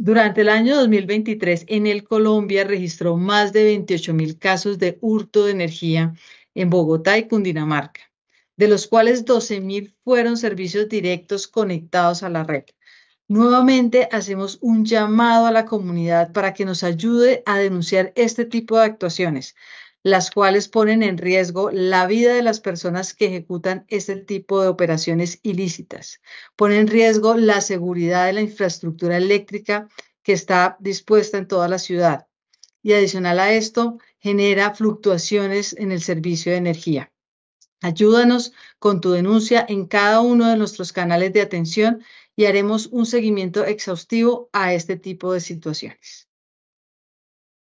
Durante el año 2023, el Colombia registró más de 28 mil casos de hurto de energía en Bogotá y Cundinamarca, de los cuales 12 mil fueron servicios directos conectados a la red. Nuevamente hacemos un llamado a la comunidad para que nos ayude a denunciar este tipo de actuaciones, las cuales ponen en riesgo la vida de las personas que ejecutan este tipo de operaciones ilícitas. Ponen en riesgo la seguridad de la infraestructura eléctrica que está dispuesta en toda la ciudad. Y adicional a esto, genera fluctuaciones en el servicio de energía. Ayúdanos con tu denuncia en cada uno de nuestros canales de atención y haremos un seguimiento exhaustivo a este tipo de situaciones.